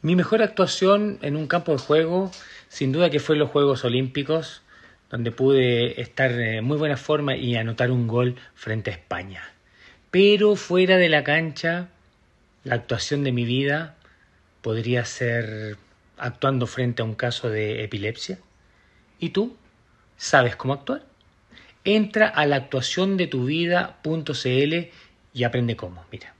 Mi mejor actuación en un campo de juego, sin duda que fue en los Juegos Olímpicos, donde pude estar en muy buena forma y anotar un gol frente a España. Pero fuera de la cancha, la actuación de mi vida podría ser actuando frente a un caso de epilepsia. ¿Y tú? ¿Sabes cómo actuar? Entra a la actuación de tu vida.cl y aprende cómo. Mira.